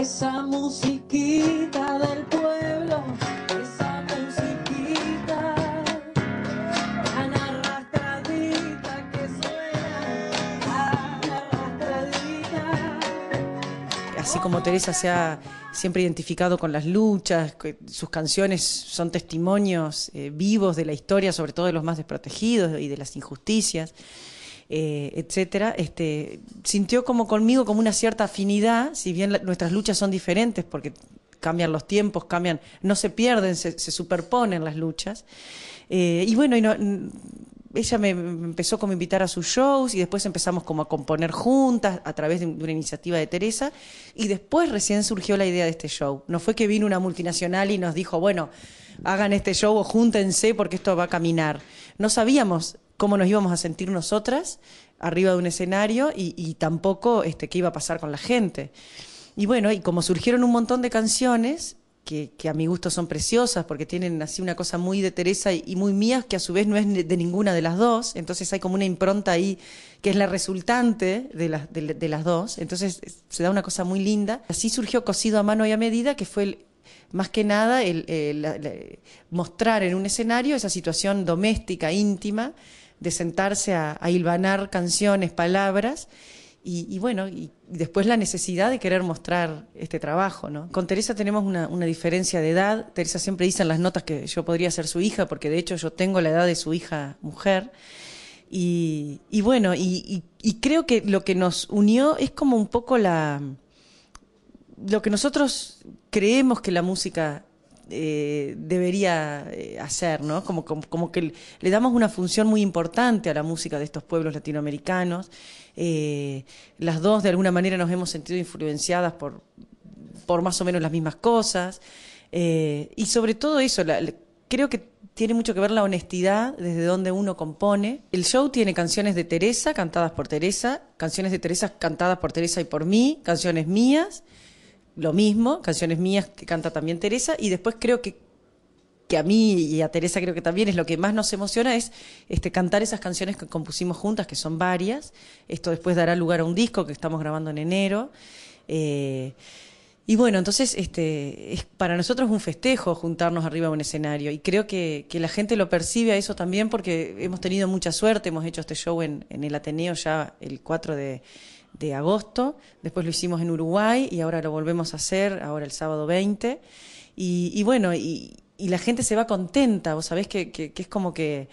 esa musiquita del pueblo, esa musiquita tan arrastradita que suena, tan arrastradita. Así como Teresa se ha siempre identificado con las luchas, sus canciones son testimonios eh, vivos de la historia, sobre todo de los más desprotegidos y de las injusticias. Eh, etcétera, este, sintió como conmigo como una cierta afinidad, si bien nuestras luchas son diferentes porque cambian los tiempos, cambian, no se pierden, se, superponen las luchas. Eh, y bueno, ella me, empezó como a invitar a sus shows y después empezamos como a componer juntas a través de, de, una iniciativa de Teresa y después recién surgió la idea de este show. No fue que vino una multinacional y nos dijo, bueno, hagan este show o júntense porque esto va a caminar. No sabíamos cómo nos íbamos a sentir nosotras arriba de un escenario y, tampoco este, qué iba a pasar con la gente. Y bueno, y como surgieron un montón de canciones, que, a mi gusto son preciosas porque tienen así una cosa muy de Teresa y, muy mía que a su vez no es de ninguna de las dos, entonces hay como una impronta ahí que es la resultante de, de, las dos, entonces se da una cosa muy linda. Así surgió Cosido a mano y a medida, que fue más que nada eh, mostrar en un escenario esa situación doméstica, íntima, de sentarse a, hilvanar canciones, palabras, y, bueno, y, después la necesidad de querer mostrar este trabajo, ¿no? Con Teresa tenemos una, diferencia de edad, Teresa siempre dice en las notas que yo podría ser su hija, porque de hecho yo tengo la edad de su hija mujer, y, y bueno, y, creo que lo que nos unió es como un poco la... Lo que nosotros creemos que la música eh, debería eh, hacer, ¿no? Como, como, que le damos una función muy importante a la música de estos pueblos latinoamericanos. Eh, las dos, de alguna manera, nos hemos sentido influenciadas por, por más o menos las mismas cosas. y sobre todo eso, creo que tiene mucho que ver la honestidad desde donde uno compone. El show tiene canciones de Teresa cantadas por Teresa, canciones de Teresa cantadas por Teresa y por mí, canciones mías lo mismo, canciones mías que canta también Teresa, y después creo que, que a mí y a Teresa creo que también es lo que más nos emociona, es este, cantar esas canciones que compusimos juntas, que son varias. Esto después dará lugar a un disco que estamos grabando en enero. Eh, y bueno, entonces este, es, para nosotros un festejo juntarnos arriba a un escenario y creo que, que, la gente lo percibe a eso también porque hemos tenido mucha suerte, hemos hecho este show en, en el Ateneo ya el 4 de de agosto, después lo hicimos en Uruguay y ahora lo volvemos a hacer, ahora el sábado 20. Y, bueno, y, la gente se va contenta, vos sabés que, es como que,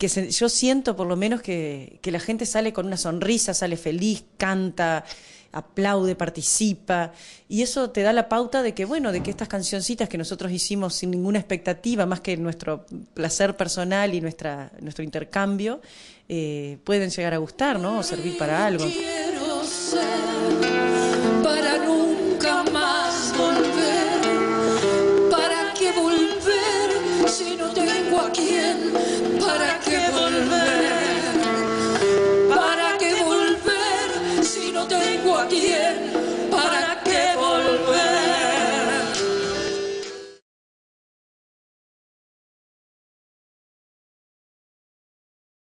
yo siento por lo menos que, la gente sale con una sonrisa, sale feliz, canta aplaude, participa, y eso te da la pauta de que, bueno, de que estas cancioncitas que nosotros hicimos sin ninguna expectativa, más que nuestro placer personal y nuestra, nuestro intercambio, eh, pueden llegar a gustar, ¿no? O servir para algo para nunca más.